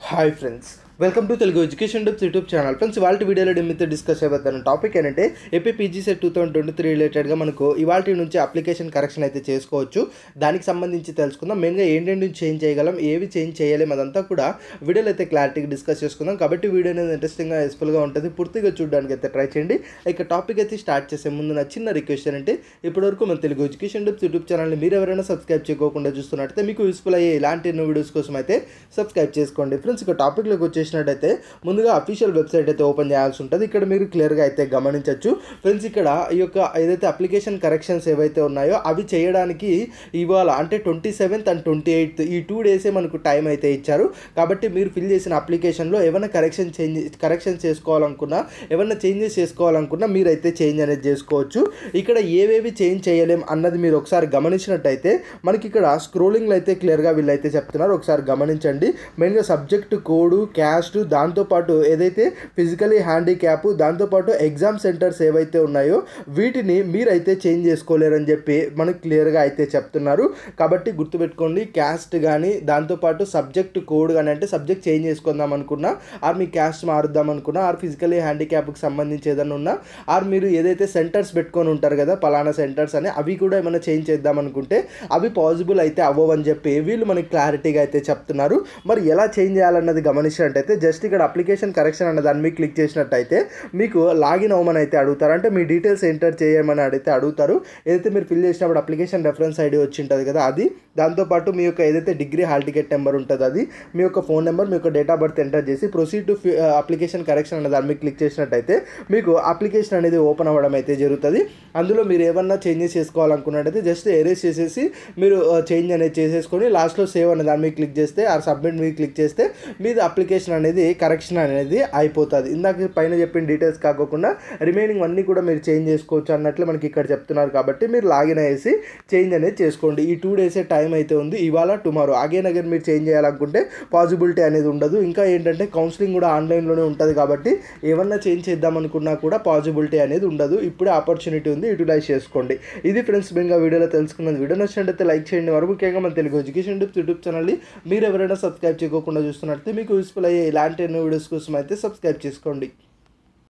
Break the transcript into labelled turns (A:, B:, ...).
A: Hi friends, welcome to Telugu education dubs YouTube channel friends ఇవాళ వీడియోలో మీతో డిస్కస్ చేయబోతున్న టాపిక్ ఏంటంటే AP PG CET two thousand twenty three రిలేటెడ్గా మనకు ఇవాళ నుంచి అప్లికేషన్ కరెక్షన్ అయితే చేసుకోవచ్చు దానికి సంబంధించి తెలుసుకుందాం మెయిన్గా ఏంటంటే చేంజ్ చేయగలం ఏవి చేంజ్ చేయాలి అదంతా కూడా వీడియోలో అయితే క్లారిటీగా డిస్కస్ చేసుకుందాం కాబట్టి వీడియో అనేది ఇంట్రెస్టింగ్గా యూస్ఫుల్గా ఉంటుంది పూర్తిగా చూడడానికి అయితే ట్రై చేయండి ఇక టాపిక్ అయితే స్టార్ట్ చేసే ముందు నా చిన్న రిక్వెస్ట్ ఏంటంటే ఇప్పటివరకు మన తెలుగు ఎడ్యుకేషన్ డబ్స్ యూట్యూబ్ ఛానల్ని మీరు ఎవరైనా సబ్స్క్రైబ్ చేయకుండా చూస్తున్నట్టయితే మీకు యూస్ఫుల్ అయ్యే ఇలాంటి ఎన్నో వీడియోస్ కోసం అయితే సబ్స్క్రైబ్ చేసుకోండి ఫ్రెండ్స్ ఇక టాపిక్లోకి వచ్చేసి చేసినట్టయితే ముందుగా అఫీషియల్ వెబ్సైట్ అయితే ఓపెన్ చేయాల్సి ఉంటుంది ఇక్కడ మీరు క్లియర్గా అయితే గమనించవచ్చు ఫ్రెండ్స్ ఇక్కడ ఈ యొక్క ఏదైతే అప్లికేషన్ కరెక్షన్స్ ఏవైతే ఉన్నాయో అవి చేయడానికి ఇవాళ అంటే twenty seventh and twenty eighth ఈ టూ డేసే మనకు టైం అయితే ఇచ్చారు కాబట్టి మీరు ఫిల్ చేసిన అప్లికేషన్లో ఏమైనా కరెక్షన్ చేంజ్ కరెక్షన్ చేసుకోవాలనుకున్నా ఏమైనా చేంజెస్ చేసుకోవాలనుకున్నా మీరైతే చేంజ్ అనేది చేసుకోవచ్చు ఇక్కడ ఏవేవి చేంజ్ చేయలేం అన్నది మీరు ఒకసారి గమనించినట్టయితే మనకి ఇక్కడ స్క్రోలింగ్లో అయితే క్లియర్గా వీళ్ళైతే చెప్తున్నారు ఒకసారి గమనించండి మెయిన్గా సబ్జెక్ట్ కోడ్ క్యాప్ క్యాస్ట్ దాంతోపాటు ఏదైతే ఫిజికలీ హ్యాండిక్యాప్ దాంతోపాటు ఎగ్జామ్ సెంటర్స్ ఏవైతే ఉన్నాయో వీటిని మీరైతే చేంజ్ చేసుకోలేరని చెప్పి మనకు క్లియర్గా అయితే చెప్తున్నారు కాబట్టి గుర్తుపెట్టుకోండి క్యాస్ట్ కానీ దాంతోపాటు సబ్జెక్ట్ కోడ్ కానీ అంటే సబ్జెక్ట్ చేంజ్ చేసుకుందాం అనుకున్నా ఆర్ మీ క్యాస్ట్ మారుద్దాం అనుకున్నా ఆర్ ఫిజికలీ హ్యాండిక్యాప్కి సంబంధించి ఏదైనా ఉన్నా ఆర్ మీరు ఏదైతే సెంటర్స్ పెట్టుకొని ఉంటారు కదా పలానా సెంటర్స్ అని అవి కూడా ఏమైనా చేంజ్ చేద్దాం అనుకుంటే అవి పాసిబుల్ అయితే అవ్వవని చెప్పి వీళ్ళు మనకి క్లారిటీగా అయితే చెప్తున్నారు మరి ఎలా చేంజ్ చేయాలన్నది గమనించినట్టయితే అయితే జస్ట్ ఇక్కడ అప్లికేషన్ కరెక్షన్ అన్న దాన్ని మీకు క్లిక్ చేసినట్టయితే మీకు లాగిన్ అవ్వమని అయితే అడుగుతారు అంటే మీ డీటెయిల్స్ ఎంటర్ చేయమని అడిగితే అడుగుతారు ఏదైతే మీరు ఫిల్ చేసినప్పుడు అప్లికేషన్ రెఫరెన్స్ ఐడి వచ్చి ఉంటుంది కదా అది దాంతోపాటు మీ యొక్క ఏదైతే డిగ్రీ హాల్ టికెట్ నెంబర్ ఉంటుందో అది మీ యొక్క ఫోన్ నెంబర్ మీ యొక్క డేట్ ఆఫ్ బర్త్ ఎంటర్ చేసి ప్రొసీడ్ టు అప్లికేషన్ కరెక్షన్ అనే దాన్ని క్లిక్ చేసినట్టయితే మీకు అప్లికేషన్ అనేది ఓపెన్ అవ్వడం అయితే జరుగుతుంది అందులో మీరు ఏమన్నా చేంజెస్ చేసుకోవాలనుకున్నట్టయితే జస్ట్ ఎరేజ్ చేసేసి మీరు చేంజ్ అనేది చేసేసుకొని లాస్ట్లో సేవ్ అనే దాని మీద క్లిక్ చేస్తే ఆ సబ్మిట్ మీద క్లిక్ చేస్తే మీది అప్లికేషన్ అనేది కరెక్షన్ అనేది అయిపోతుంది ఇందాక పైన చెప్పిన డీటెయిల్స్ కాకుండా రిమైనింగ్ అన్నీ కూడా మీరు చేంజ్ చేసుకోవచ్చు అన్నట్లు మనకి ఇక్కడ చెప్తున్నారు కాబట్టి మీరు లాగిన్ అయ్యేసి చేంజ్ అనేది చేసుకోండి ఈ టూ డేసే టైం టైం అయితే ఉంది ఇవాళ టుమారో అగైన్ అగైన్ మీరు చేంజ్ చేయాలనుకుంటే పాసిబిలిటీ అనేది ఉండదు ఇంకా ఏంటంటే కౌన్సిలింగ్ కూడా ఆన్లైన్లోనే ఉంటుంది కాబట్టి ఏమన్నా చేంజ్ చేద్దాం అనుకున్నా కూడా పాసిబిలిటీ అనేది ఉండదు ఇప్పుడే ఆపర్చునిటీ ఉంది యూటిలైజ్ చేసుకోండి ఇది ఫ్రెండ్స్ మేము వీడియోలో తెలుసుకున్నది వీడియో నచ్చినట్టయితే లైక్ చేయండి మరి ముఖ్యంగా మన తెలుగు ఎడ్యుకేషన్ టిప్స్ యూట్యూబ్ ఛానల్ని మీరు ఎవరైనా సబ్స్క్రైబ్ చేయకుండా చూస్తున్నట్లయితే మీకు యూస్ఫుల్ అయ్యే ఇలాంటి ఎన్నో వీడియోస్ కోసం అయితే సబ్స్క్రైబ్ చేసుకోండి